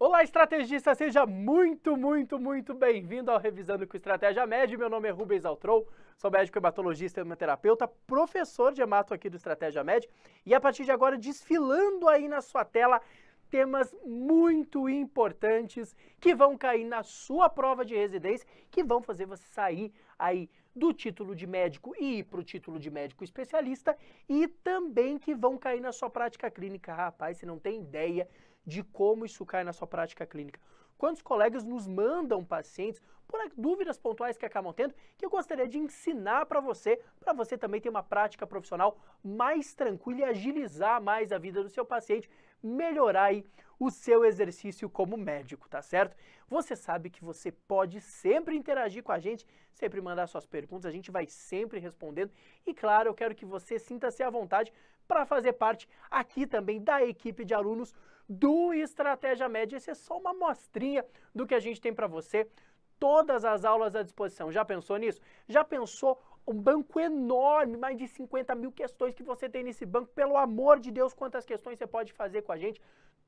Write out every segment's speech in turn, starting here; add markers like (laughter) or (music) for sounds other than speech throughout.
Olá, estrategista! Seja muito, muito, muito bem-vindo ao Revisando com Estratégia Med. Meu nome é Rubens Altrou, sou médico hematologista e hemoterapeuta, professor de hemato aqui do Estratégia Med. E a partir de agora, desfilando aí na sua tela temas muito importantes que vão cair na sua prova de residência, que vão fazer você sair aí do título de médico e ir para o título de médico especialista e também que vão cair na sua prática clínica. Rapaz, você não tem ideia de como isso cai na sua prática clínica. Quantos colegas nos mandam pacientes por dúvidas pontuais que acabam tendo, que eu gostaria de ensinar para você, para você também ter uma prática profissional mais tranquila e agilizar mais a vida do seu paciente, melhorar aí o seu exercício como médico, tá certo? Você sabe que você pode sempre interagir com a gente, sempre mandar suas perguntas, a gente vai sempre respondendo. E claro, eu quero que você sinta-se à vontade para fazer parte aqui também da equipe de alunos do Estratégia Média. Esse é só uma mostrinha do que a gente tem para você. Todas as aulas à disposição. Já pensou nisso? Já pensou um banco enorme, mais de 50 mil questões que você tem nesse banco. Pelo amor de Deus, quantas questões você pode fazer com a gente?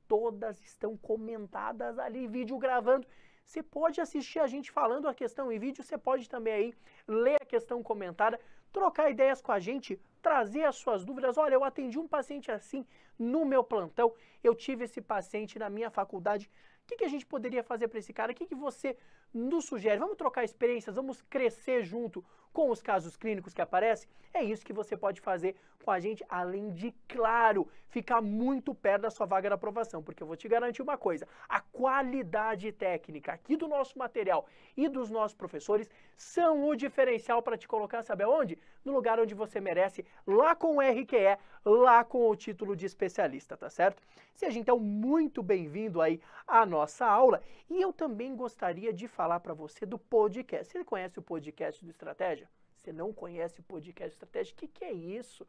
Todas estão comentadas ali, vídeo gravando. Você pode assistir a gente falando a questão em vídeo, você pode também aí ler a questão comentada trocar ideias com a gente, trazer as suas dúvidas. Olha, eu atendi um paciente assim no meu plantão, eu tive esse paciente na minha faculdade. O que, que a gente poderia fazer para esse cara? O que, que você nos sugere? Vamos trocar experiências, vamos crescer junto com os casos clínicos que aparecem? É isso que você pode fazer com a gente, além de, claro, ficar muito perto da sua vaga de aprovação, porque eu vou te garantir uma coisa: a qualidade técnica aqui do nosso material e dos nossos professores são o diferencial para te colocar, sabe aonde? No lugar onde você merece, lá com o RQE, lá com o título de especialista, tá certo? Seja então muito bem-vindo aí à nossa aula e eu também gostaria de falar para você do podcast. Você conhece o podcast do Estratégia? Você não conhece o podcast estratégia? O que, que é isso?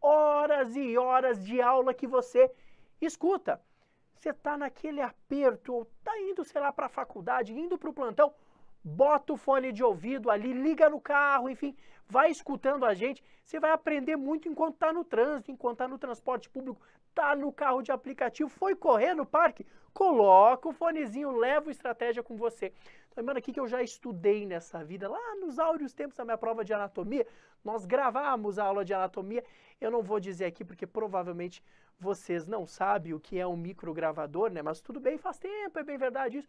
Horas e horas de aula que você escuta. Você está naquele aperto, ou está indo, sei lá, para a faculdade, indo para o plantão, bota o fone de ouvido ali, liga no carro, enfim, vai escutando a gente. Você vai aprender muito enquanto está no trânsito, enquanto está no transporte público, está no carro de aplicativo, foi correr no parque, coloca o fonezinho, leva o estratégia com você. Lembrando aqui que eu já estudei nessa vida, lá nos áureos tempos da minha prova de anatomia, nós gravamos a aula de anatomia. Eu não vou dizer aqui porque provavelmente vocês não sabem o que é um microgravador, né? Mas tudo bem, faz tempo, é bem verdade isso.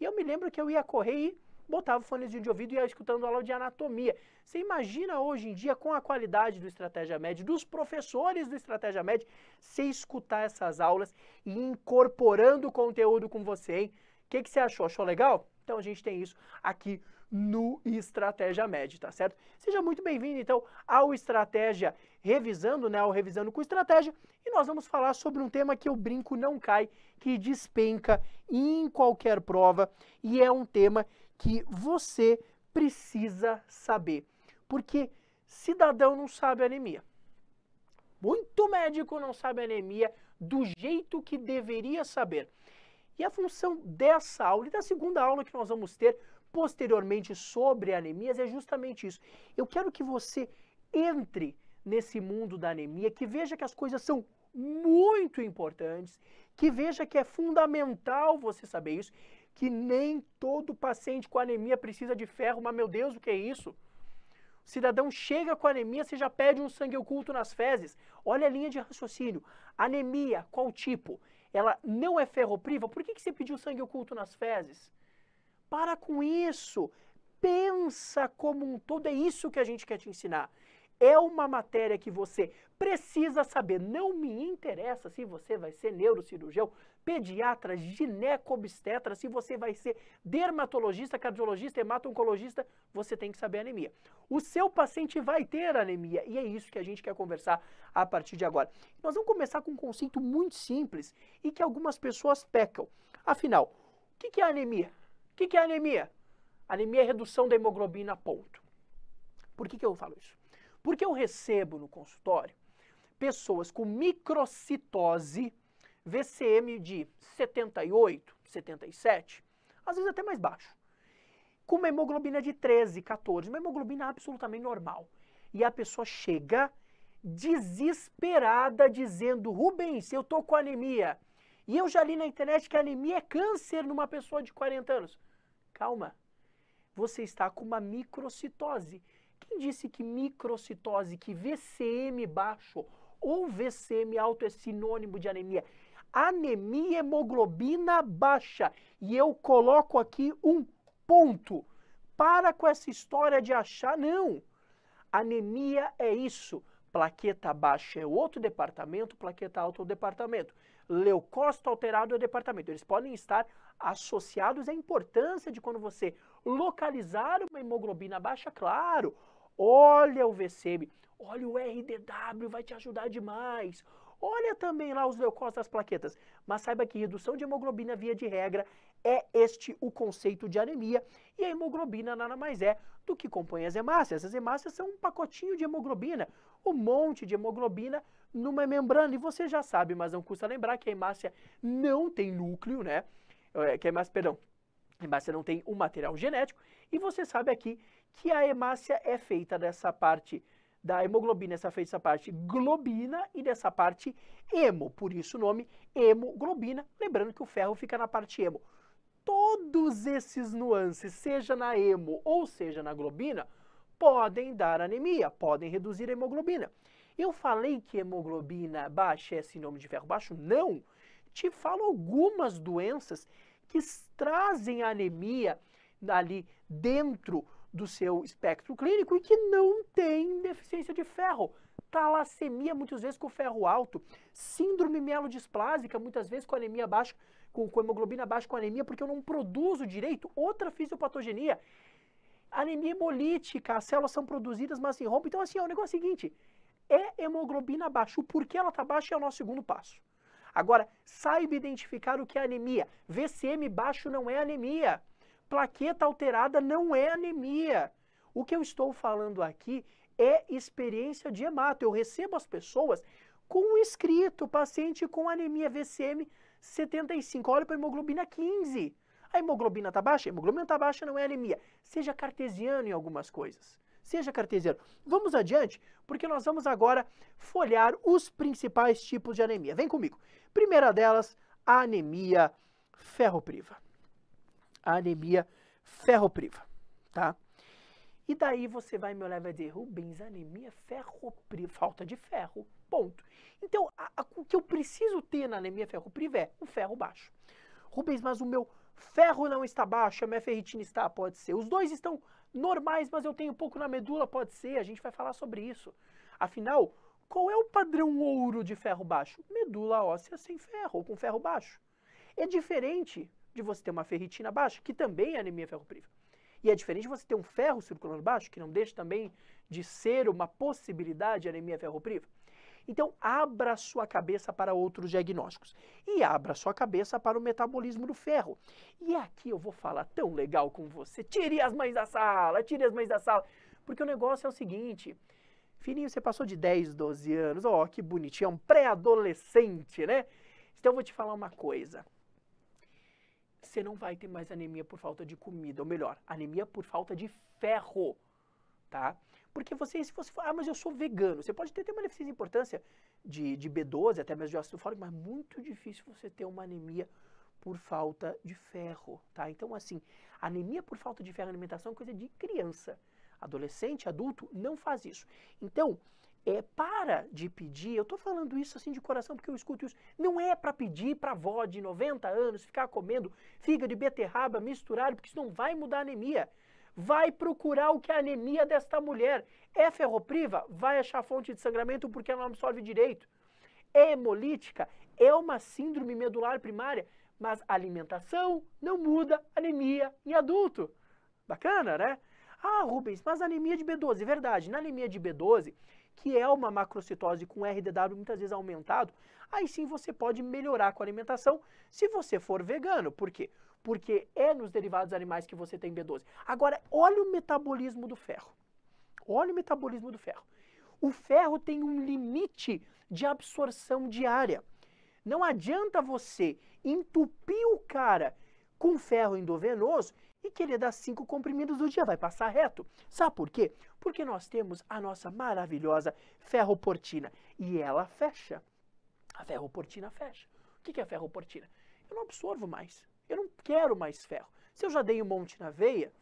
E eu me lembro que eu ia correr e botava o fonezinho de ouvido e ia escutando aula de anatomia. Você imagina hoje em dia, com a qualidade do Estratégia Média, dos professores do Estratégia Média, você escutar essas aulas e incorporando o conteúdo com você, hein? O que, que você achou? Achou legal? Então a gente tem isso aqui no Estratégia Med, tá certo? Seja muito bem-vindo então ao Estratégia Revisando, né, ao Revisando com Estratégia, e nós vamos falar sobre um tema que o brinco não cai, que despenca em qualquer prova, e é um tema que você precisa saber, porque cidadão não sabe anemia. Muito médico não sabe anemia do jeito que deveria saber. E a função dessa aula e da segunda aula que nós vamos ter posteriormente sobre anemias é justamente isso. Eu quero que você entre nesse mundo da anemia, que veja que as coisas são muito importantes, que veja que é fundamental você saber isso, que nem todo paciente com anemia precisa de ferro, mas meu Deus, o que é isso? O cidadão chega com anemia, você já pede um sangue oculto nas fezes. Olha a linha de raciocínio. Anemia, qual tipo? ela não é ferropriva, por que, que você pediu sangue oculto nas fezes? Para com isso, pensa como um todo, é isso que a gente quer te ensinar é uma matéria que você precisa saber. Não me interessa se você vai ser neurocirurgião, pediatra, gineco se você vai ser dermatologista, cardiologista, hemato-oncologista, você tem que saber anemia. O seu paciente vai ter anemia e é isso que a gente quer conversar a partir de agora. Nós vamos começar com um conceito muito simples e que algumas pessoas pecam. Afinal, o que é anemia? O que é anemia? Anemia é redução da hemoglobina, ponto. Por que, que eu falo isso? Porque eu recebo no consultório pessoas com microcitose, VCM de 78, 77, às vezes até mais baixo, com uma hemoglobina de 13, 14, uma hemoglobina absolutamente normal. E a pessoa chega desesperada dizendo: Rubens, eu tô com anemia. E eu já li na internet que anemia é câncer numa pessoa de 40 anos. Calma, você está com uma microcitose quem disse que microcitose, que VCM baixo ou VCM alto é sinônimo de anemia? Anemia hemoglobina baixa. E eu coloco aqui um ponto. Para com essa história de achar, não. Anemia é isso. Plaqueta baixa é outro departamento, plaqueta alta é outro departamento. Leucócito alterado é o departamento. Eles podem estar associados à importância de quando você localizar uma hemoglobina baixa, claro, Olha o VCM, olha o RDW, vai te ajudar demais. Olha também lá os leucócitos das plaquetas. Mas saiba que redução de hemoglobina, via de regra, é este o conceito de anemia. E a hemoglobina nada mais é do que compõe as hemácias. As hemácias são um pacotinho de hemoglobina, um monte de hemoglobina numa membrana. E você já sabe, mas não custa lembrar que a hemácia não tem núcleo, né? É, que a hemácia, perdão, hemácia não tem um material genético, e você sabe aqui que a hemácia é feita dessa parte da hemoglobina, essa feita dessa parte globina e dessa parte hemo, por isso o nome hemoglobina, lembrando que o ferro fica na parte hemo. Todos esses nuances, seja na hemo ou seja na globina, podem dar anemia, podem reduzir a hemoglobina. Eu falei que hemoglobina baixa é sinônimo de ferro baixo? Não! Te falo algumas doenças que trazem anemia ali dentro do seu espectro clínico e que não tem deficiência de ferro. Talassemia, muitas vezes com ferro alto, síndrome melodisplásica, muitas vezes com anemia baixa, com, com hemoglobina baixa com anemia, porque eu não produzo direito, outra fisiopatogenia. Anemia hemolítica, as células são produzidas, mas se rompem. Então, assim, é o negócio é o seguinte, é hemoglobina baixa. O porquê ela está baixa é o nosso segundo passo. Agora, saiba identificar o que é anemia. VCM baixo não é anemia. Plaqueta alterada não é anemia. O que eu estou falando aqui é experiência de hemato. Eu recebo as pessoas com um escrito, paciente com anemia VCM 75, olha para hemoglobina 15. A hemoglobina está baixa? A hemoglobina está baixa, não é anemia. Seja cartesiano em algumas coisas. Seja cartesiano. Vamos adiante, porque nós vamos agora folhear os principais tipos de anemia. Vem comigo. Primeira delas, a anemia ferropriva. A anemia ferropriva, tá? E daí você vai me olhar e vai dizer, Rubens, anemia ferropriva, falta de ferro, ponto. Então, a, a, o que eu preciso ter na anemia ferropriva é o ferro baixo. Rubens, mas o meu ferro não está baixo, a minha ferritina está, pode ser. Os dois estão normais, mas eu tenho pouco na medula, pode ser. A gente vai falar sobre isso. Afinal, qual é o padrão ouro de ferro baixo? Medula óssea sem ferro, ou com ferro baixo. É diferente de você ter uma ferritina baixa, que também é anemia ferropriva. E é diferente de você ter um ferro circulando baixo, que não deixa também de ser uma possibilidade de anemia ferropriva. Então, abra sua cabeça para outros diagnósticos. E abra sua cabeça para o metabolismo do ferro. E aqui eu vou falar tão legal com você. Tire as mães da sala, tire as mães da sala. Porque o negócio é o seguinte: Filhinho, você passou de 10, 12 anos, ó, oh, que bonitinho, é um pré-adolescente, né? Então eu vou te falar uma coisa. Você não vai ter mais anemia por falta de comida, ou melhor, anemia por falta de ferro, tá? Porque você, se você for, ah, mas eu sou vegano, você pode ter, ter uma deficiência de importância de, de B12, até mesmo de ácido fólico, mas é muito difícil você ter uma anemia por falta de ferro, tá? Então, assim, anemia por falta de ferro na alimentação é coisa de criança. Adolescente, adulto, não faz isso. Então, é, para de pedir, eu estou falando isso assim de coração porque eu escuto isso, não é para pedir para avó de 90 anos ficar comendo fígado de beterraba misturado, porque isso não vai mudar a anemia. Vai procurar o que é a anemia desta mulher. É ferropriva? Vai achar fonte de sangramento porque ela não absorve direito. É hemolítica? É uma síndrome medular primária, mas alimentação não muda anemia em adulto. Bacana, né? Ah, Rubens, mas anemia de B12, verdade. Na anemia de B12, que é uma macrocitose com RDW muitas vezes aumentado, aí sim você pode melhorar com a alimentação se você for vegano. Por quê? Porque é nos derivados animais que você tem B12. Agora, olha o metabolismo do ferro. Olha o metabolismo do ferro. O ferro tem um limite de absorção diária. Não adianta você entupir o cara com ferro endovenoso e querer dar cinco comprimidos do dia, vai passar reto. Sabe por quê? Porque nós temos a nossa maravilhosa ferroportina e ela fecha. A ferroportina fecha. O que é a ferroportina? Eu não absorvo mais. Eu não quero mais ferro. Se eu já dei um monte na veia,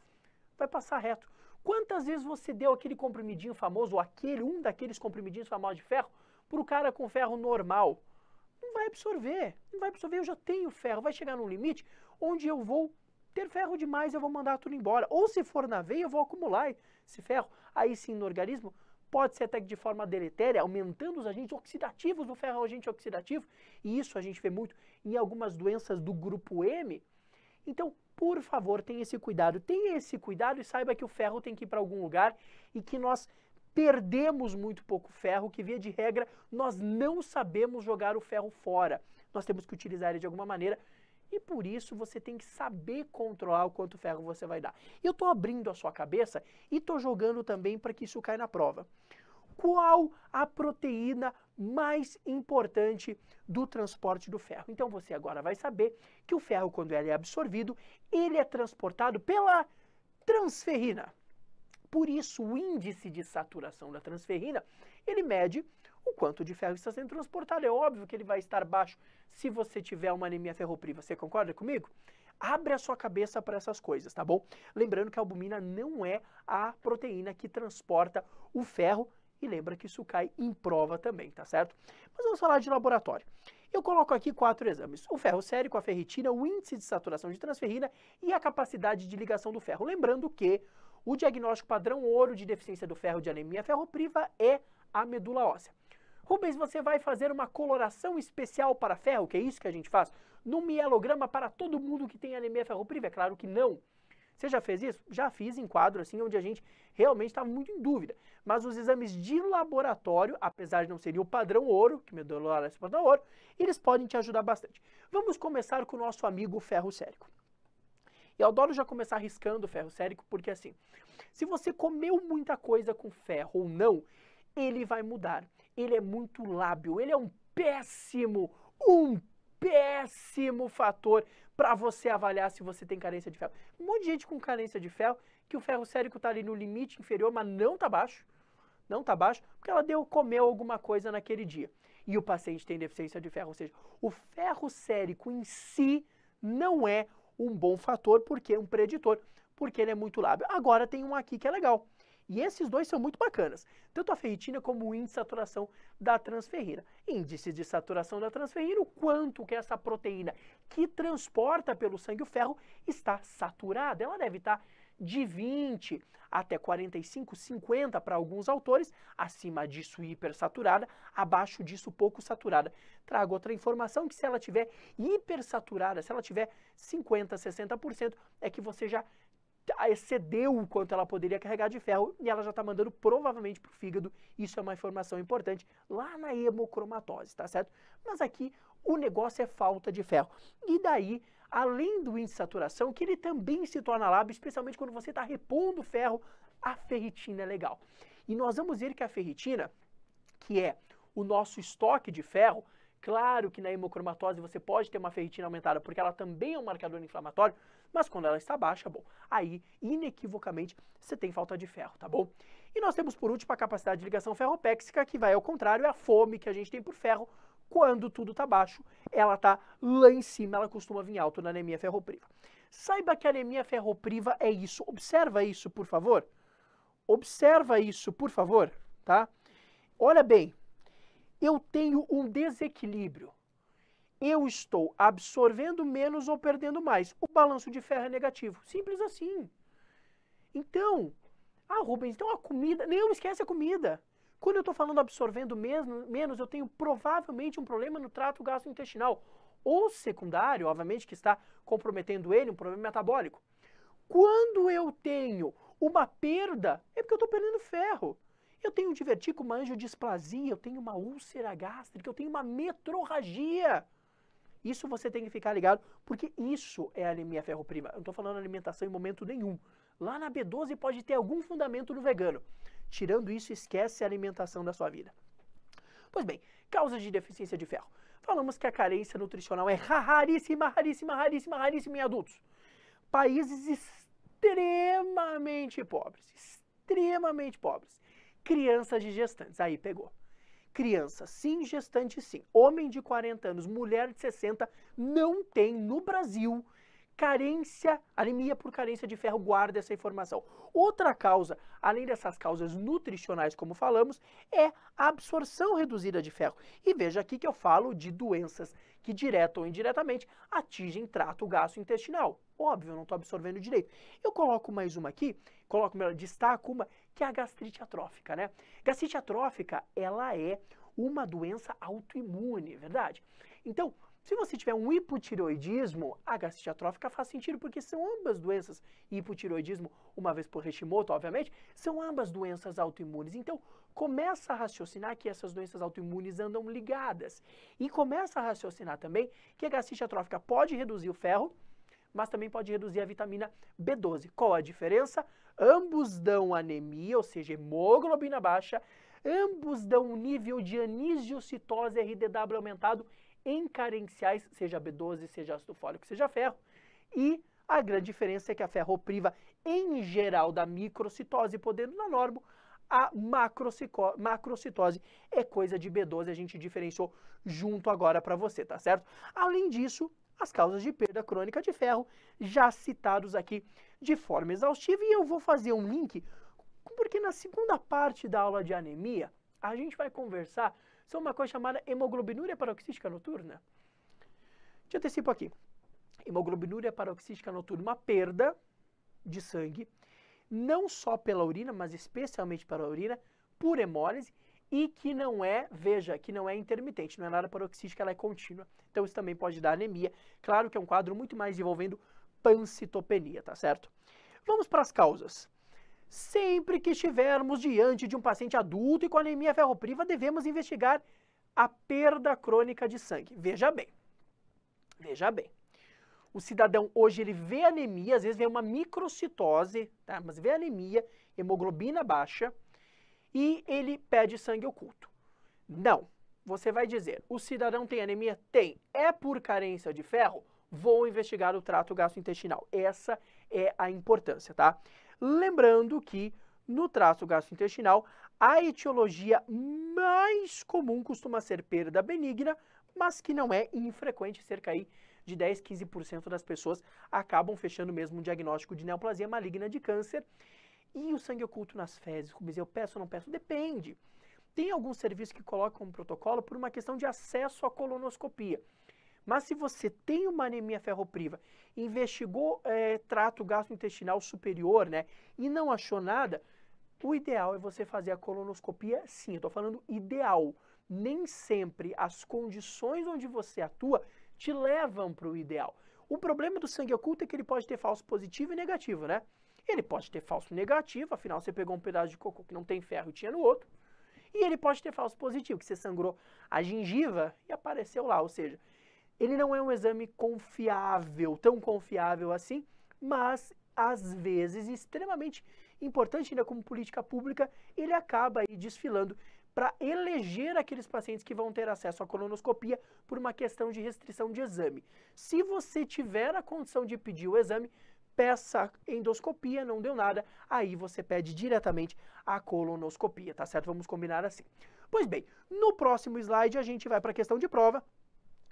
vai passar reto. Quantas vezes você deu aquele comprimidinho famoso, ou aquele, um daqueles comprimidinhos famosos de ferro, para o cara com ferro normal? Não vai absorver, não vai absorver, eu já tenho ferro. Vai chegar num limite onde eu vou ter ferro demais eu vou mandar tudo embora. Ou se for na veia, eu vou acumular esse ferro. Aí sim, no organismo, pode ser até que de forma deletéria, aumentando os agentes oxidativos do ferro, é agente oxidativo. E isso a gente vê muito em algumas doenças do grupo M. Então, por favor, tenha esse cuidado. Tenha esse cuidado e saiba que o ferro tem que ir para algum lugar e que nós perdemos muito pouco ferro, que via de regra nós não sabemos jogar o ferro fora. Nós temos que utilizar ele de alguma maneira e por isso você tem que saber controlar o quanto ferro você vai dar. Eu estou abrindo a sua cabeça e estou jogando também para que isso caia na prova. Qual a proteína mais importante do transporte do ferro? Então você agora vai saber que o ferro, quando ele é absorvido, ele é transportado pela transferrina. Por isso, o índice de saturação da transferrina, ele mede o quanto de ferro está sendo transportado. É óbvio que ele vai estar baixo se você tiver uma anemia ferropriva. Você concorda comigo? Abre a sua cabeça para essas coisas, tá bom? Lembrando que a albumina não é a proteína que transporta o ferro e lembra que isso cai em prova também, tá certo? Mas vamos falar de laboratório. Eu coloco aqui quatro exames: o ferro sérico, a ferritina, o índice de saturação de transferrina e a capacidade de ligação do ferro. Lembrando que o diagnóstico padrão ouro de deficiência do ferro de anemia ferropriva é a medula óssea. Rubens, você vai fazer uma coloração especial para ferro, que é isso que a gente faz, no mielograma para todo mundo que tem anemia ferropriva? É claro que não. Você já fez isso? Já fiz em quadro, assim, onde a gente realmente estava muito em dúvida. Mas os exames de laboratório, apesar de não serem o padrão ouro, que meu deu lá esse padrão ouro, eles podem te ajudar bastante. Vamos começar com o nosso amigo ferro sérico. Eu adoro já começar riscando o ferro sérico, porque assim, se você comeu muita coisa com ferro ou não, ele vai mudar ele é muito lábio. ele é um péssimo, um péssimo fator para você avaliar se você tem carência de ferro. Um monte de gente com carência de ferro, que o ferro sérico está ali no limite inferior, mas não está baixo, não está baixo, porque ela deu, comeu alguma coisa naquele dia. E o paciente tem deficiência de ferro, ou seja, o ferro sérico em si não é um bom fator, porque é um preditor, porque ele é muito lábio. Agora tem um aqui que é legal. E esses dois são muito bacanas, tanto a ferritina como o índice de saturação da transferrina. Índice de saturação da transferrina, o quanto que essa proteína que transporta pelo sangue o ferro está saturada. Ela deve estar de 20 até 45, 50 para alguns autores, acima disso hipersaturada, abaixo disso pouco saturada. Trago outra informação que se ela tiver hipersaturada, se ela tiver 50, 60%, é que você já excedeu o quanto ela poderia carregar de ferro e ela já está mandando provavelmente para o fígado. Isso é uma informação importante lá na hemocromatose, tá certo? Mas aqui o negócio é falta de ferro. E daí, além do índice de saturação, que ele também se torna lábio, especialmente quando você está repondo ferro, a ferritina é legal. E nós vamos ver que a ferritina, que é o nosso estoque de ferro, claro que na hemocromatose você pode ter uma ferritina aumentada, porque ela também é um marcador inflamatório, mas quando ela está baixa, bom, aí inequivocamente você tem falta de ferro, tá bom? E nós temos por último a capacidade de ligação ferropéxica, que vai ao contrário, é a fome que a gente tem por ferro, quando tudo está baixo, ela está lá em cima, ela costuma vir alto na anemia ferropriva. Saiba que a anemia ferropriva é isso, observa isso, por favor. Observa isso, por favor, tá? Olha bem, eu tenho um desequilíbrio eu estou absorvendo menos ou perdendo mais. O balanço de ferro é negativo. Simples assim. Então, ah, Rubens, então a comida. Não esquece a comida. Quando eu estou falando absorvendo mesmo, menos, eu tenho provavelmente um problema no trato gastrointestinal. Ou secundário, obviamente, que está comprometendo ele, um problema metabólico. Quando eu tenho uma perda, é porque eu estou perdendo ferro. Eu tenho uma angiodisplasia, eu tenho uma úlcera gástrica, eu tenho uma metrorragia. Isso você tem que ficar ligado, porque isso é anemia ferro-prima. Eu não estou falando alimentação em momento nenhum. Lá na B12 pode ter algum fundamento no vegano. Tirando isso, esquece a alimentação da sua vida. Pois bem, causas de deficiência de ferro. Falamos que a carência nutricional é raríssima, raríssima, raríssima, raríssima em adultos. Países extremamente pobres, extremamente pobres. Crianças de gestantes, aí pegou criança sim, gestante sim, homem de 40 anos, mulher de 60, não tem no Brasil carência, anemia por carência de ferro, guarda essa informação. Outra causa, além dessas causas nutricionais, como falamos, é a absorção reduzida de ferro. E veja aqui que eu falo de doenças que, direta ou indiretamente, atingem trato gastrointestinal. Óbvio, eu não estou absorvendo direito. Eu coloco mais uma aqui, coloco, destaco uma que é a gastrite atrófica, né? Gastrite atrófica, ela é uma doença autoimune, verdade? Então, se você tiver um hipotiroidismo, a gastrite atrófica faz sentido, porque são ambas doenças, hipotiroidismo, uma vez por Hashimoto, obviamente, são ambas doenças autoimunes. Então, começa a raciocinar que essas doenças autoimunes andam ligadas. E começa a raciocinar também que a gastrite atrófica pode reduzir o ferro, mas também pode reduzir a vitamina B12. Qual a diferença? ambos dão anemia, ou seja, hemoglobina baixa, ambos dão um nível de anisiocitose RDW aumentado em carenciais, seja B12, seja ácido fólico, seja ferro, e a grande diferença é que a ferro priva, em geral, da microcitose, podendo na norma, a macrocitose é coisa de B12, a gente diferenciou junto agora para você, tá certo? Além disso, as causas de perda crônica de ferro, já citados aqui de forma exaustiva. E eu vou fazer um link, porque na segunda parte da aula de anemia, a gente vai conversar sobre uma coisa chamada hemoglobinúria paroxística noturna. Te antecipo aqui. Hemoglobinúria paroxística noturna, uma perda de sangue, não só pela urina, mas especialmente pela urina, por hemólise, e que não é, veja, que não é intermitente, não é nada paroxística, ela é contínua. Então isso também pode dar anemia. Claro que é um quadro muito mais envolvendo pancitopenia, tá certo? Vamos para as causas. Sempre que estivermos diante de um paciente adulto e com anemia ferropriva, devemos investigar a perda crônica de sangue. Veja bem, veja bem. O cidadão hoje ele vê anemia, às vezes vê uma microcitose, tá? mas vê anemia, hemoglobina baixa, e ele pede sangue oculto. Não. Você vai dizer, o cidadão tem anemia? Tem. É por carência de ferro? Vou investigar o trato gastrointestinal. Essa é a importância, tá? Lembrando que no trato gastrointestinal, a etiologia mais comum costuma ser perda benigna, mas que não é infrequente, cerca aí de 10, 15% das pessoas acabam fechando mesmo um diagnóstico de neoplasia maligna de câncer. E o sangue oculto nas fezes, como eu peço ou não peço? Depende. Tem alguns serviços que colocam um protocolo por uma questão de acesso à colonoscopia. Mas se você tem uma anemia ferropriva, investigou é, trato gastrointestinal superior, né, e não achou nada, o ideal é você fazer a colonoscopia sim. Eu estou falando ideal. Nem sempre as condições onde você atua te levam para o ideal. O problema do sangue oculto é que ele pode ter falso positivo e negativo, né? Ele pode ter falso negativo, afinal você pegou um pedaço de cocô que não tem ferro e tinha no outro. E ele pode ter falso positivo, que você sangrou a gengiva e apareceu lá. Ou seja, ele não é um exame confiável, tão confiável assim, mas às vezes, extremamente importante ainda como política pública, ele acaba aí desfilando para eleger aqueles pacientes que vão ter acesso à colonoscopia por uma questão de restrição de exame. Se você tiver a condição de pedir o exame, peça endoscopia, não deu nada, aí você pede diretamente a colonoscopia, tá certo? Vamos combinar assim. Pois bem, no próximo slide a gente vai para a questão de prova,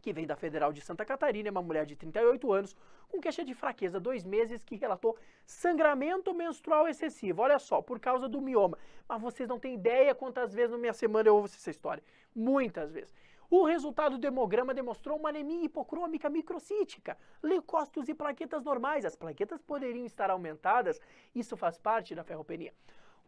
que vem da Federal de Santa Catarina, é uma mulher de 38 anos, com queixa de fraqueza, dois meses, que relatou sangramento menstrual excessivo. Olha só, por causa do mioma. Mas vocês não têm ideia quantas vezes na minha semana eu ouço essa história. Muitas vezes. O resultado do hemograma demonstrou uma anemia hipocrômica microcítica, leucócitos e plaquetas normais. As plaquetas poderiam estar aumentadas, isso faz parte da ferropenia.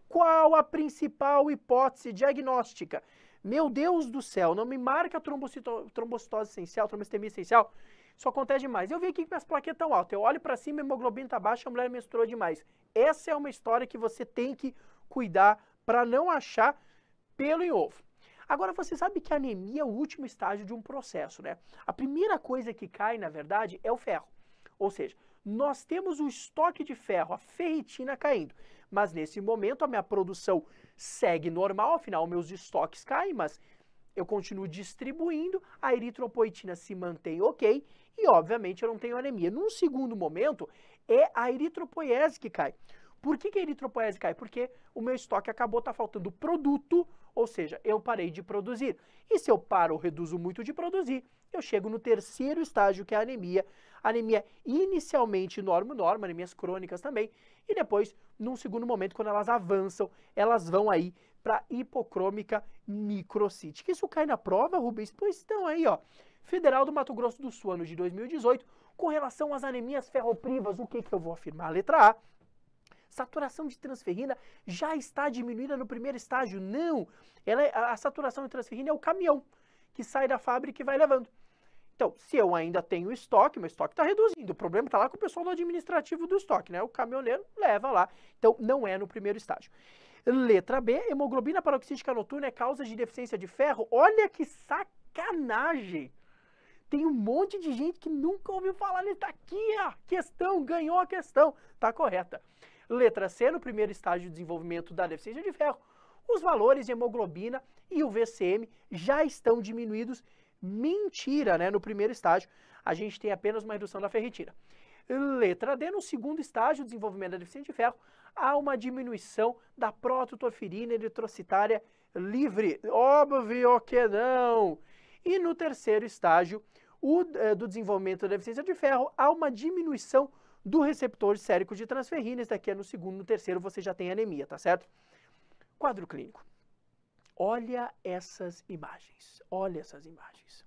Qual a principal hipótese diagnóstica? Meu Deus do céu, não me marca trombocito, trombocitose essencial, trombostemia essencial. Isso acontece demais. Eu vi aqui que minhas plaquetas estão altas. Eu olho para cima, hemoglobina está baixa, a mulher menstruou demais. Essa é uma história que você tem que cuidar para não achar pelo em ovo. Agora, você sabe que a anemia é o último estágio de um processo, né? A primeira coisa que cai, na verdade, é o ferro. Ou seja, nós temos o estoque de ferro, a ferritina caindo, mas nesse momento a minha produção segue normal, afinal meus estoques caem, mas eu continuo distribuindo, a eritropoetina se mantém ok e, obviamente, eu não tenho anemia. Num segundo momento, é a eritropoiese que cai. Por que, que a eritropoiese cai? Porque o meu estoque acabou, está faltando produto ou seja, eu parei de produzir. E se eu paro ou reduzo muito de produzir, eu chego no terceiro estágio, que é a anemia. Anemia inicialmente normo-norma, anemias crônicas também, e depois, num segundo momento, quando elas avançam, elas vão aí para hipocrômica microcítica. Isso cai na prova, Rubens? Pois estão aí, ó. Federal do Mato Grosso do Sul, ano de 2018, com relação às anemias ferroprivas, o que, que eu vou afirmar? A letra A saturação de transferrina já está diminuída no primeiro estágio. Não! Ela, é, a, a saturação de transferrina é o caminhão que sai da fábrica e vai levando. Então, se eu ainda tenho estoque, meu estoque está reduzindo. O problema está lá com o pessoal do administrativo do estoque, né? O caminhoneiro leva lá. Então, não é no primeiro estágio. Letra B, hemoglobina paroxística noturna é causa de deficiência de ferro. Olha que sacanagem! Tem um monte de gente que nunca ouviu falar nisso. Tá aqui ó, questão, ganhou a questão. Tá correta. Letra C, no primeiro estágio de desenvolvimento da deficiência de ferro, os valores de hemoglobina e o VCM já estão diminuídos. Mentira, né? No primeiro estágio, a gente tem apenas uma redução da ferritina. Letra D, no segundo estágio de desenvolvimento da deficiência de ferro, há uma diminuição da protoporfirina eritrocitária livre. Óbvio que não! E no terceiro estágio o, eh, do desenvolvimento da deficiência de ferro, há uma diminuição do receptor sérico de transferrina. Esse daqui é no segundo, no terceiro você já tem anemia, tá certo? Quadro clínico. Olha essas imagens. Olha essas imagens.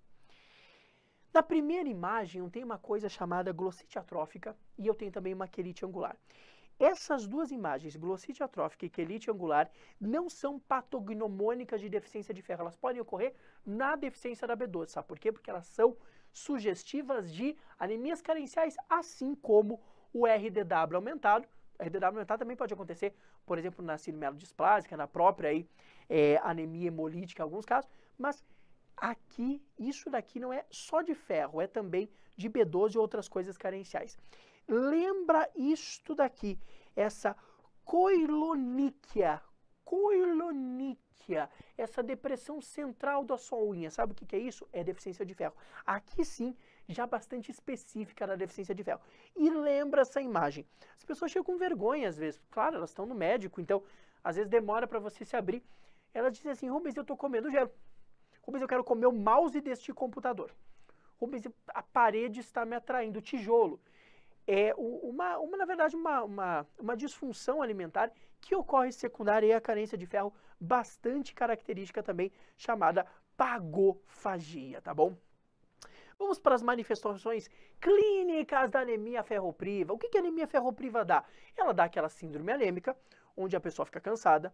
Na primeira imagem, eu tenho uma coisa chamada glossite atrófica e eu tenho também uma quelite angular. Essas duas imagens, glossite atrófica e quelite angular, não são patognomônicas de deficiência de ferro. Elas podem ocorrer na deficiência da B12, sabe por quê? Porque elas são sugestivas de anemias carenciais, assim como o RDW aumentado. O RDW aumentado também pode acontecer, por exemplo, na síndrome displásica, na própria aí, é, anemia hemolítica em alguns casos, mas aqui, isso daqui não é só de ferro, é também de B12 e outras coisas carenciais. Lembra isto daqui, essa coiloníquia, coiloníquia essa depressão central da sua unha. Sabe o que, que é isso? É deficiência de ferro. Aqui sim, já bastante específica da deficiência de ferro. E lembra essa imagem. As pessoas chegam com vergonha às vezes. Claro, elas estão no médico, então às vezes demora para você se abrir. Elas dizem assim, Rubens, eu estou comendo gelo. Rubens, eu quero comer o mouse deste computador. Rubens, a parede está me atraindo, o tijolo é uma, uma na verdade, uma, uma, uma, disfunção alimentar que ocorre secundária à carência de ferro bastante característica também chamada pagofagia, tá bom? Vamos para as manifestações clínicas da anemia ferropriva. O que, que a anemia ferropriva dá? Ela dá aquela síndrome anêmica, onde a pessoa fica cansada.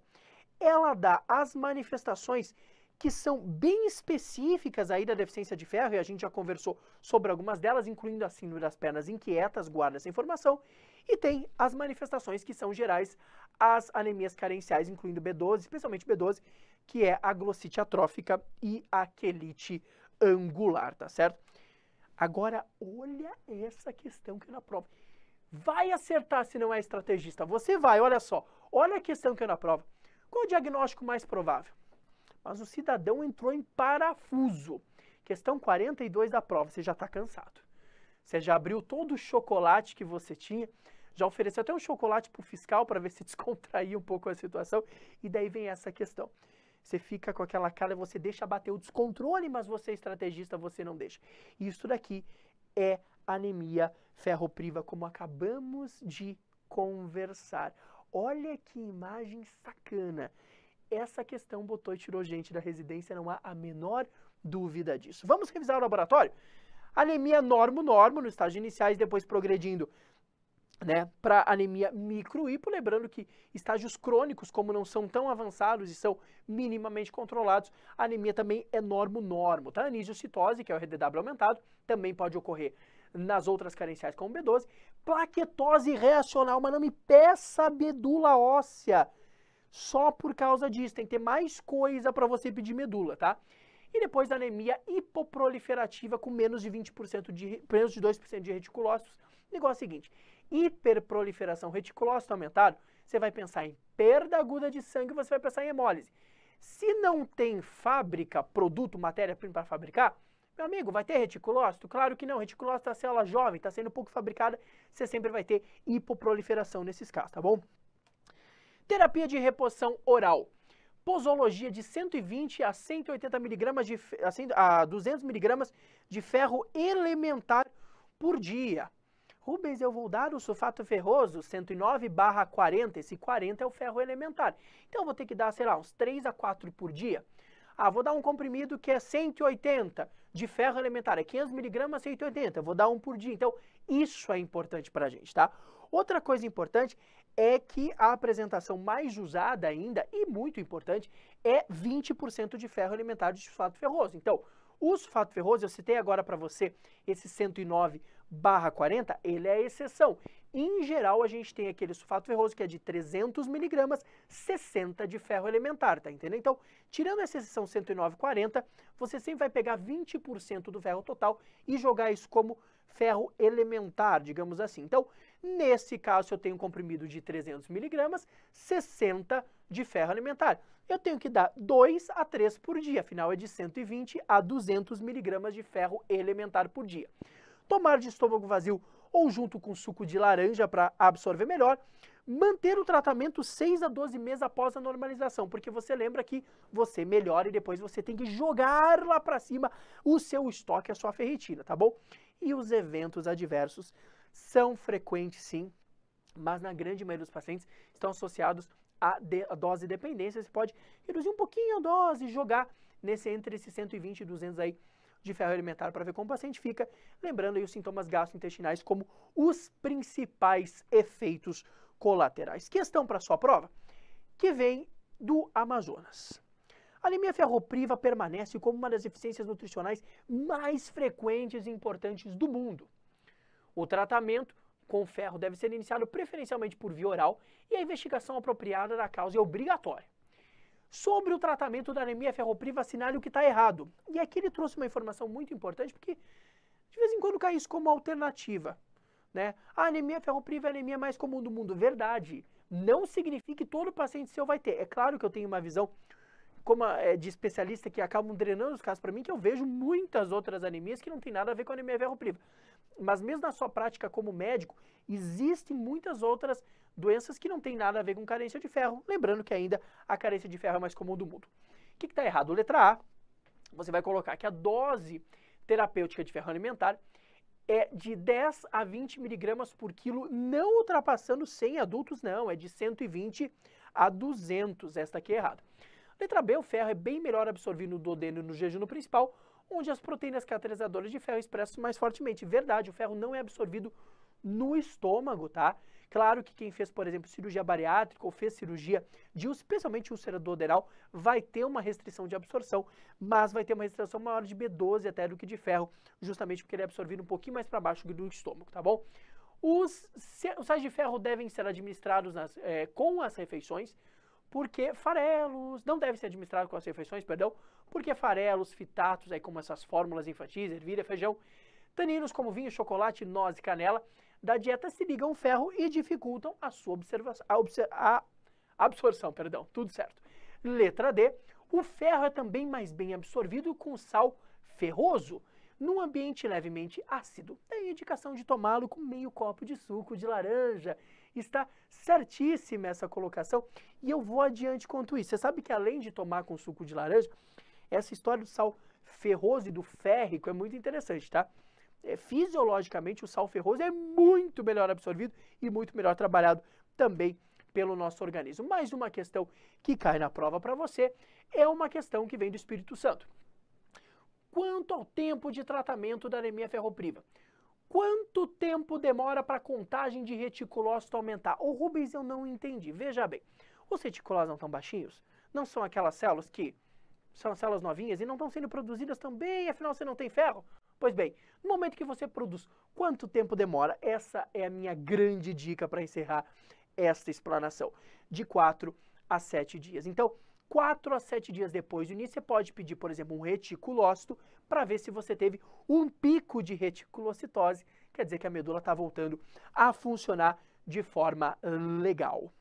Ela dá as manifestações que são bem específicas aí da deficiência de ferro, e a gente já conversou sobre algumas delas, incluindo a síndrome das pernas inquietas, guarda essa informação, e tem as manifestações que são gerais, as anemias carenciais, incluindo B12, especialmente B12, que é a glossite atrófica e a quelite angular, tá certo? Agora, olha essa questão que é na prova. Vai acertar se não é estrategista. Você vai, olha só. Olha a questão que é na prova. Qual o diagnóstico mais provável? Mas o cidadão entrou em parafuso. Questão 42 da prova, você já está cansado. Você já abriu todo o chocolate que você tinha, já ofereceu até um chocolate para o fiscal para ver se (laughs) descontrair um pouco a situação, e daí vem essa questão. Você fica com aquela cara, você deixa bater o descontrole, mas você é estrategista, você não deixa. isso daqui é anemia ferropriva, como acabamos de conversar. Olha que imagem sacana essa questão botou e tirou gente da residência, não há a menor dúvida disso. Vamos revisar o laboratório? Anemia normo-normo, nos estágios iniciais, depois progredindo né, para anemia micro micro-hipo, lembrando que estágios crônicos, como não são tão avançados e são minimamente controlados, a anemia também é normo-normo, tá? Anigiocitose, que é o RDW aumentado, também pode ocorrer nas outras carenciais como B12. Plaquetose reacional, mas não me peça a medula óssea só por causa disso. Tem que ter mais coisa para você pedir medula, tá? E depois anemia hipoproliferativa com menos de 20% de menos de 2% de reticulócitos. negócio é o seguinte: hiperproliferação reticulócito aumentado, você vai pensar em perda aguda de sangue, você vai pensar em hemólise. Se não tem fábrica, produto, matéria-prima para fabricar, meu amigo, vai ter reticulócito? Claro que não. Reticulócito é a célula jovem, está sendo pouco fabricada, você sempre vai ter hipoproliferação nesses casos, tá bom? Terapia de reposição oral. Posologia de 120 a 180 miligramas de a, a 200 miligramas de ferro elementar por dia. Rubens, eu vou dar o sulfato ferroso 109 barra 40, esse 40 é o ferro elementar. Então eu vou ter que dar, sei lá, uns 3 a 4 por dia. Ah, vou dar um comprimido que é 180 de ferro elementar, é 500 miligramas, 180, vou dar um por dia. Então isso é importante para a gente, tá? Outra coisa importante é que a apresentação mais usada ainda, e muito importante, é 20% de ferro alimentar de sulfato ferroso. Então, o sulfato ferroso, eu citei agora para você esse 109 barra 40, ele é a exceção. Em geral, a gente tem aquele sulfato ferroso que é de 300 miligramas, 60 de ferro elementar, tá entendendo? Então, tirando essa exceção 109,40, você sempre vai pegar 20% do ferro total e jogar isso como ferro elementar, digamos assim. Então, Nesse caso, se eu tenho um comprimido de 300 miligramas, 60 de ferro alimentar. Eu tenho que dar 2 a 3 por dia, afinal é de 120 a 200 miligramas de ferro elementar por dia. Tomar de estômago vazio ou junto com suco de laranja para absorver melhor, manter o tratamento 6 a 12 meses após a normalização, porque você lembra que você melhora e depois você tem que jogar lá para cima o seu estoque, a sua ferritina, tá bom? E os eventos adversos são frequentes sim, mas na grande maioria dos pacientes estão associados à de, a dose dependência. Você pode reduzir um pouquinho a dose, jogar nesse entre esses 120 e 200 aí de ferro alimentar para ver como o paciente fica, lembrando aí os sintomas gastrointestinais como os principais efeitos colaterais. Questão para sua prova, que vem do Amazonas. A anemia ferropriva permanece como uma das deficiências nutricionais mais frequentes e importantes do mundo. O tratamento com ferro deve ser iniciado preferencialmente por via oral e a investigação apropriada da causa é obrigatória. Sobre o tratamento da anemia ferropriva, assinale o que está errado. E aqui ele trouxe uma informação muito importante, porque de vez em quando cai isso como alternativa. Né? A anemia ferropriva é a anemia mais comum do mundo. Verdade. Não significa que todo paciente seu vai ter. É claro que eu tenho uma visão como é, de especialista que acabam drenando os casos para mim, que eu vejo muitas outras anemias que não tem nada a ver com anemia ferropriva mas mesmo na sua prática como médico, existem muitas outras doenças que não têm nada a ver com carência de ferro, lembrando que ainda a carência de ferro é mais comum do mundo. O que está errado? Letra A, você vai colocar que a dose terapêutica de ferro alimentar é de 10 a 20 miligramas por quilo, não ultrapassando 100 adultos, não, é de 120 a 200, esta aqui é errada. Letra B, o ferro é bem melhor absorvido no duodeno e no jejum principal, onde as proteínas catalisadoras de ferro expressam mais fortemente. Verdade, o ferro não é absorvido no estômago, tá? Claro que quem fez, por exemplo, cirurgia bariátrica ou fez cirurgia de especialmente úlcera duodenal vai ter uma restrição de absorção, mas vai ter uma restrição maior de B12 até do que de ferro, justamente porque ele é absorvido um pouquinho mais para baixo do estômago, tá bom? Os, os sais de ferro devem ser administrados nas, é, com as refeições, porque farelos não devem ser administrados com as refeições, perdão, porque farelos, fitatos, aí como essas fórmulas infantis, ervilha, feijão, taninos como vinho, chocolate, noz e canela da dieta se ligam ao ferro e dificultam a sua a a absorção, perdão, tudo certo. Letra D, o ferro é também mais bem absorvido com sal ferroso num ambiente levemente ácido. Tem a indicação de tomá-lo com meio copo de suco de laranja. Está certíssima essa colocação e eu vou adiante quanto isso. Você sabe que além de tomar com suco de laranja, essa história do sal ferroso e do férrico é muito interessante, tá? É, fisiologicamente, o sal ferroso é muito melhor absorvido e muito melhor trabalhado também pelo nosso organismo. Mais uma questão que cai na prova para você é uma questão que vem do Espírito Santo. Quanto ao tempo de tratamento da anemia ferropriva? Quanto tempo demora para a contagem de reticulócito aumentar? Ô Rubens, eu não entendi. Veja bem, os reticulócitos não são baixinhos? Não são aquelas células que são células novinhas e não estão sendo produzidas também, afinal você não tem ferro? Pois bem, no momento que você produz, quanto tempo demora? Essa é a minha grande dica para encerrar esta explanação. De 4 a 7 dias. Então, 4 a 7 dias depois do início, você pode pedir, por exemplo, um reticulócito para ver se você teve um pico de reticulocitose, quer dizer que a medula está voltando a funcionar de forma legal.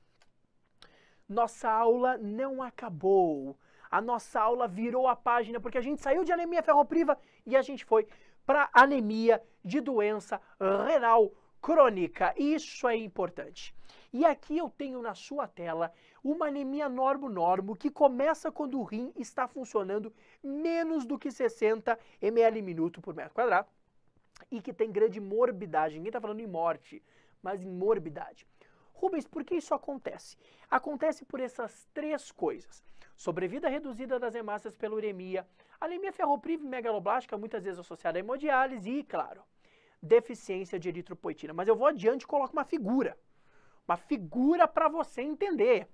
Nossa aula não acabou a nossa aula virou a página, porque a gente saiu de anemia ferropriva e a gente foi para anemia de doença renal crônica. Isso é importante. E aqui eu tenho na sua tela uma anemia normo-normo que começa quando o rim está funcionando menos do que 60 ml minuto por metro quadrado e que tem grande morbidade. Ninguém está falando em morte, mas em morbidade. Rubens, por que isso acontece? Acontece por essas três coisas. Sobrevida reduzida das hemácias pela uremia, anemia e megaloblástica, muitas vezes associada à hemodiálise e, claro, deficiência de eritropoetina. Mas eu vou adiante e coloco uma figura. Uma figura para você entender.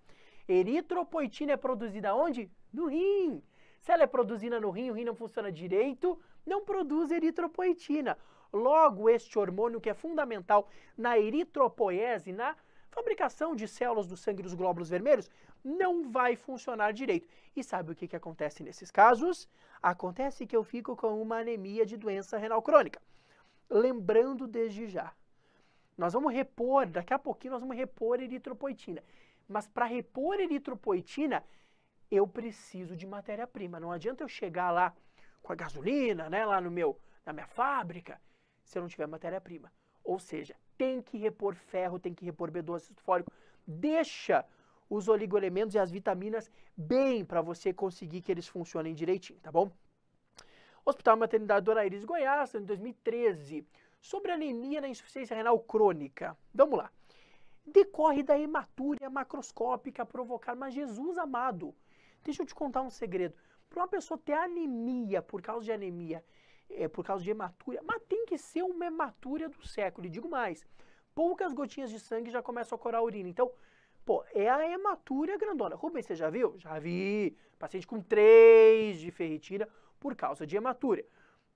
Eritropoetina é produzida onde? No rim. Se ela é produzida no rim, o rim não funciona direito, não produz eritropoetina. Logo, este hormônio que é fundamental na eritropoiese, na fabricação de células do sangue dos glóbulos vermelhos não vai funcionar direito. E sabe o que, que acontece nesses casos? Acontece que eu fico com uma anemia de doença renal crônica. Lembrando desde já, nós vamos repor, daqui a pouquinho nós vamos repor eritropoetina. Mas para repor eritropoetina, eu preciso de matéria-prima. Não adianta eu chegar lá com a gasolina, né, lá no meu, na minha fábrica, se eu não tiver matéria-prima. Ou seja, tem que repor ferro, tem que repor B12 ácido fólico. Deixa os oligoelementos e as vitaminas bem para você conseguir que eles funcionem direitinho, tá bom? Hospital Maternidade Dona Iris Goiás, em 2013, sobre anemia na insuficiência renal crônica. Vamos lá. Decorre da hematúria macroscópica provocar, mas Jesus amado, deixa eu te contar um segredo. Para uma pessoa ter anemia por causa de anemia é, por causa de hematúria, mas tem que ser uma hematúria do século. E digo mais, poucas gotinhas de sangue já começam a corar a urina. Então, pô, é a hematúria grandona. Rubens, você já viu? Já vi. Paciente com 3 de ferritina por causa de hematúria.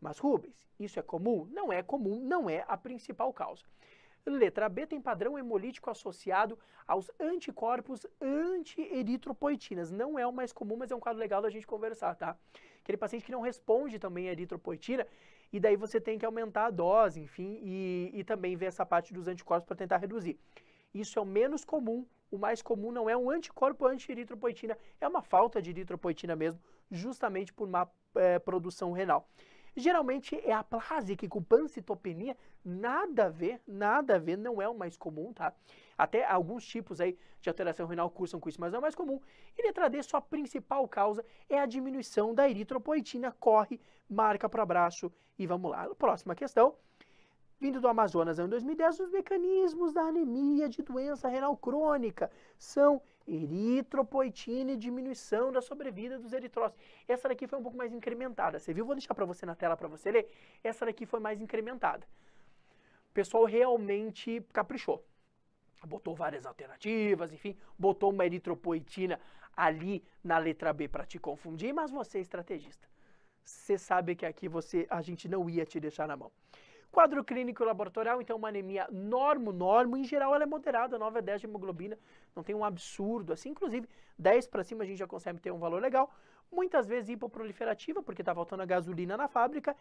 Mas, Rubens, isso é comum? Não é comum, não é a principal causa. Letra B tem padrão hemolítico associado aos anticorpos anti-eritropoetinas. Não é o mais comum, mas é um quadro legal da gente conversar, tá? Aquele paciente que não responde também a eritropoetina, e daí você tem que aumentar a dose, enfim, e, e também ver essa parte dos anticorpos para tentar reduzir. Isso é o menos comum, o mais comum não é um anticorpo anti-eritropoetina, é uma falta de eritropoetina mesmo, justamente por má é, produção renal. Geralmente é aplásica que com pancitopenia, nada a ver, nada a ver, não é o mais comum, tá? Até alguns tipos aí de alteração renal cursam com isso, mas não é o mais comum. E letra D, sua principal causa é a diminuição da eritropoetina, corre, marca para abraço e vamos lá. Próxima questão. Vindo do Amazonas em 2010, os mecanismos da anemia de doença renal crônica são eritropoetina e diminuição da sobrevida dos eritrócitos. Essa daqui foi um pouco mais incrementada. Você viu? Vou deixar para você na tela para você ler. Essa daqui foi mais incrementada. O pessoal realmente caprichou. Botou várias alternativas, enfim, botou uma eritropoetina ali na letra B para te confundir, mas você é estrategista. Você sabe que aqui você a gente não ia te deixar na mão. Quadro clínico laboratorial, então uma anemia normo-normo, em geral ela é moderada, 9 a 10 de hemoglobina, não tem um absurdo assim. Inclusive, 10 para cima a gente já consegue ter um valor legal. Muitas vezes hipoproliferativa, porque está faltando a gasolina na fábrica,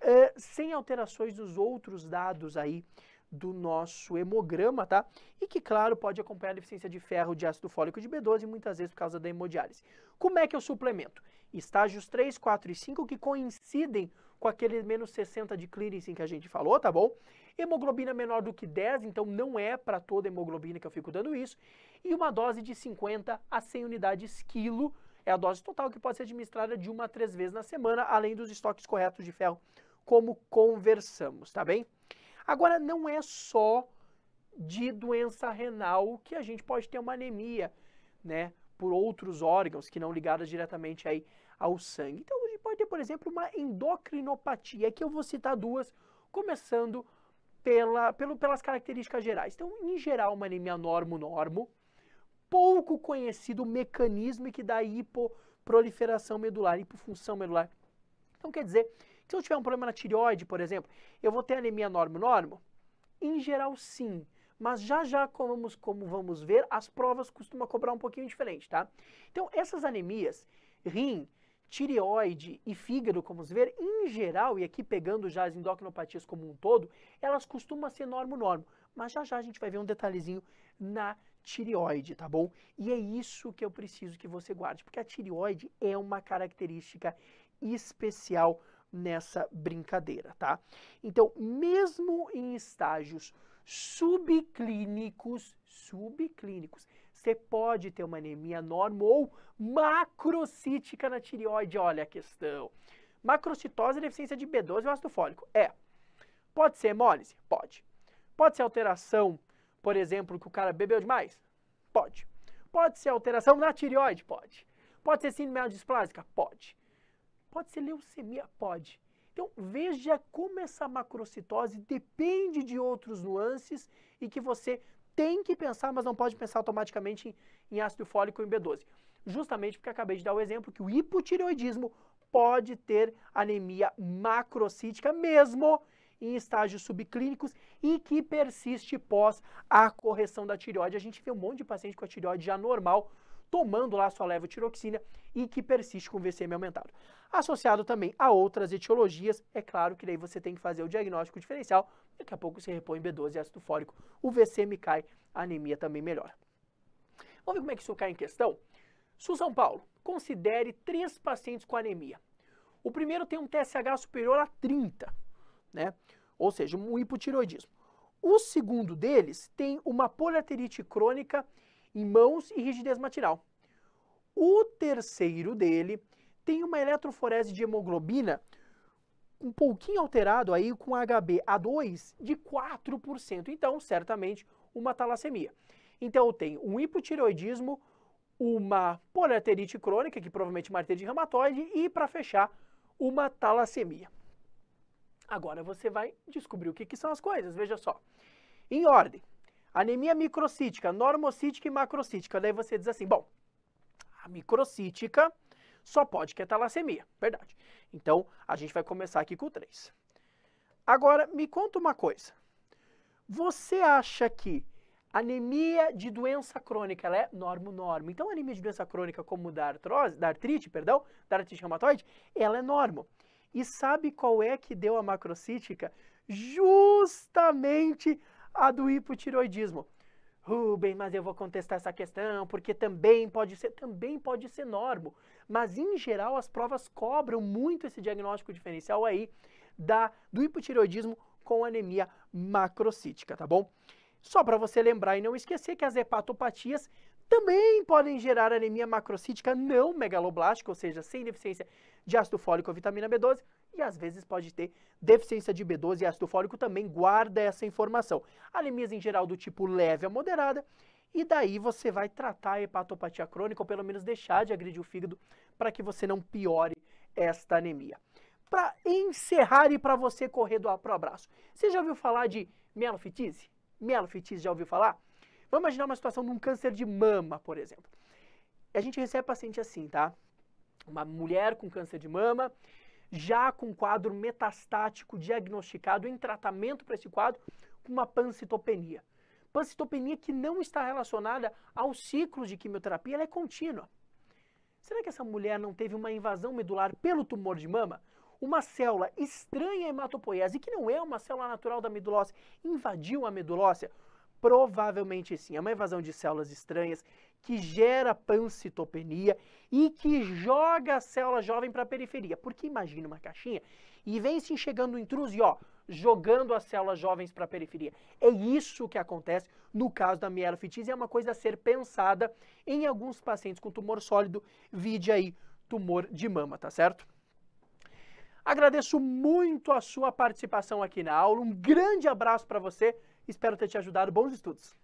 eh, sem alterações dos outros dados aí do nosso hemograma, tá? E que, claro, pode acompanhar a deficiência de ferro, de ácido fólico de B12, muitas vezes por causa da hemodiálise. Como é que eu suplemento? Estágios 3, 4 e 5 que coincidem com aquele menos 60 de clearance que a gente falou, tá bom? Hemoglobina menor do que 10, então não é para toda hemoglobina que eu fico dando isso. E uma dose de 50 a 100 unidades quilo é a dose total que pode ser administrada de uma a três vezes na semana, além dos estoques corretos de ferro, como conversamos, tá bem? Agora, não é só de doença renal que a gente pode ter uma anemia, né? Por outros órgãos que não ligados diretamente aí ao sangue. Então, a gente pode ter, por exemplo, uma endocrinopatia, que eu vou citar duas, começando pela, pelo, pelas características gerais. Então, em geral, uma anemia normo-normo, pouco conhecido o mecanismo que dá hipoproliferação medular, hipofunção medular. Então, quer dizer, se eu tiver um problema na tireoide, por exemplo, eu vou ter anemia normo-normo? Em geral, sim. Mas já já, como vamos, como vamos ver, as provas costumam cobrar um pouquinho diferente, tá? Então, essas anemias, rim, tireoide e fígado, como vamos ver, em geral, e aqui pegando já as endocrinopatias como um todo, elas costumam ser normo-normo. Mas já já a gente vai ver um detalhezinho na tireoide, tá bom? E é isso que eu preciso que você guarde, porque a tireoide é uma característica especial nessa brincadeira, tá? Então, mesmo em estágios subclínicos, subclínicos, você pode ter uma anemia normal ou macrocítica na tireoide, olha a questão. Macrocitose é deficiência de B12 e ácido fólico? É. Pode ser hemólise? Pode. Pode ser alteração, por exemplo, que o cara bebeu demais? Pode. Pode ser alteração na tireoide? Pode. Pode ser síndrome displásica? Pode. Pode ser leucemia? Pode. Então, veja como essa macrocitose depende de outros nuances e que você tem que pensar, mas não pode pensar automaticamente em, em ácido fólico ou em B12. Justamente porque acabei de dar o exemplo que o hipotireoidismo pode ter anemia macrocítica mesmo em estágios subclínicos e que persiste pós a correção da tireoide. A gente vê um monte de paciente com a tireoide já normal tomando lá sua levotiroxina e que persiste com VCM aumentado. Associado também a outras etiologias, é claro que daí você tem que fazer o diagnóstico diferencial Daqui a pouco se repõe B12 e ácido fólico. O VCM cai, a anemia também melhora. Vamos ver como é que isso cai em questão? Sul São Paulo, considere três pacientes com anemia. O primeiro tem um TSH superior a 30, né? ou seja, um hipotiroidismo. O segundo deles tem uma poliarterite crônica em mãos e rigidez matinal. O terceiro dele tem uma eletroforese de hemoglobina um pouquinho alterado aí com HbA2 de 4%. Então, certamente, uma talassemia. Então, eu tenho um hipotireoidismo, uma poliarterite crônica, que provavelmente é uma de reumatoide, e, para fechar, uma talassemia. Agora você vai descobrir o que, que são as coisas, veja só. Em ordem, anemia microcítica, normocítica e macrocítica. Daí você diz assim, bom, a microcítica só pode que é talassemia, verdade. Então, a gente vai começar aqui com o 3. Agora, me conta uma coisa. Você acha que anemia de doença crônica ela é normo-normo? Então, anemia de doença crônica como da, artrose, da artrite, perdão, da artrite reumatoide, ela é normo. E sabe qual é que deu a macrocítica? Justamente a do hipotiroidismo. Rubem, mas eu vou contestar essa questão, porque também pode ser, também pode ser normo. Mas em geral as provas cobram muito esse diagnóstico diferencial aí da do hipotiroidismo com anemia macrocítica, tá bom? Só para você lembrar e não esquecer que as hepatopatias também podem gerar anemia macrocítica não megaloblástica, ou seja, sem deficiência de ácido fólico ou vitamina B12, e às vezes pode ter deficiência de B12 e ácido fólico também guarda essa informação. Anemias em geral do tipo leve a moderada, e daí você vai tratar a hepatopatia crônica ou pelo menos deixar de agredir o fígado para que você não piore esta anemia. Para encerrar e para você correr do pro abraço, você já ouviu falar de mielofitise? Mielofitise já ouviu falar? Vamos imaginar uma situação de um câncer de mama, por exemplo. A gente recebe paciente assim, tá? Uma mulher com câncer de mama, já com quadro metastático diagnosticado em tratamento para esse quadro com uma pancitopenia. Pancitopenia que não está relacionada aos ciclos de quimioterapia, ela é contínua. Será que essa mulher não teve uma invasão medular pelo tumor de mama? Uma célula estranha à hematopoiese, que não é uma célula natural da medulose invadiu a medulose? Provavelmente sim, é uma invasão de células estranhas que gera pancitopenia e que joga a célula jovem para a periferia. Porque imagina uma caixinha e vem se enxergando o intruso e ó, jogando as células jovens para a periferia. É isso que acontece no caso da mielofitise, é uma coisa a ser pensada em alguns pacientes com tumor sólido, vide aí tumor de mama, tá certo? Agradeço muito a sua participação aqui na aula, um grande abraço para você, espero ter te ajudado, bons estudos!